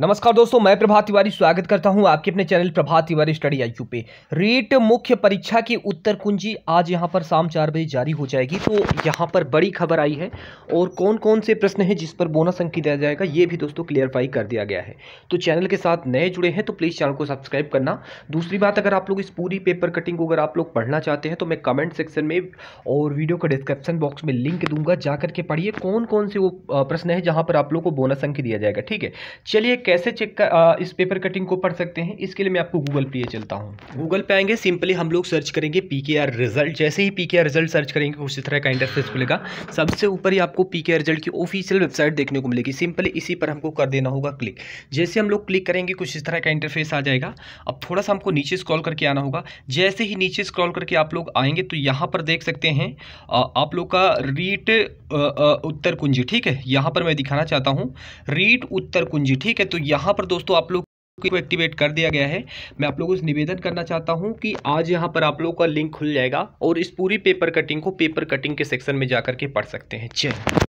नमस्कार दोस्तों मैं प्रभात तिवारी स्वागत करता हूं आपके अपने channel Prabhat Tiwari study IQ पे रीट मुख्य परीक्षा की उत्तर कुंजी आज यहां पर शाम चार बजे जारी हो जाएगी तो यहां पर बड़ी खबर आई है और कौन कौन से प्रश्न हैं जिस पर बोनस अंक दिया जाएगा ये भी दोस्तों क्लियरफाई कर दिया गया है तो चैनल के साथ नए जुड़े हैं तो प्लीज़ चैनल को सब्सक्राइब करना दूसरी बात अगर आप लोग इस पूरी पेपर कटिंग को अगर आप लोग पढ़ना चाहते हैं तो मैं कमेंट सेक्शन में और वीडियो का डिस्क्रिप्शन बॉक्स में लिंक दूंगा जा करके पढ़िए कौन कौन से वो प्रश्न है जहाँ पर आप लोग को बोनस अंक दिया जाएगा ठीक है चलिए कैसे चेक कर इस पेपर कटिंग को पढ़ सकते हैं इसके लिए मैं आपको गूगल पे चलता हूँ गूगल पे आएंगे सिंपली हम लोग सर्च करेंगे पी के आर रिजल्ट जैसे ही P K R result search करेंगे उसी तरह का इंटरफेस खुलेगा सबसे ऊपर ही आपको पी के आर रिजल्ट की ऑफिशियल वेबसाइट देखने को मिलेगी सिंपली इसी पर हमको कर देना होगा क्लिक जैसे हम लोग क्लिक करेंगे कुछ इस तरह का इंटरफेस आ जाएगा अब थोड़ा सा हमको नीचे स्क्रॉल करके आना होगा जैसे ही नीचे स्क्रॉल करके आप लोग आएंगे तो यहाँ पर देख सकते हैं आप लोग का रीट उत्तर कुंजी ठीक है यहाँ पर मैं दिखाना चाहता हूँ रीट उत्तर कुंजी ठीक है तो यहाँ पर दोस्तों आप लोग को एक्टिवेट कर दिया गया है मैं आप लोगों से निवेदन करना चाहता हूं कि आज यहां पर आप लोगों का लिंक खुल जाएगा और इस पूरी पेपर कटिंग को पेपर कटिंग के सेक्शन में जाकर के पढ़ सकते हैं चलिए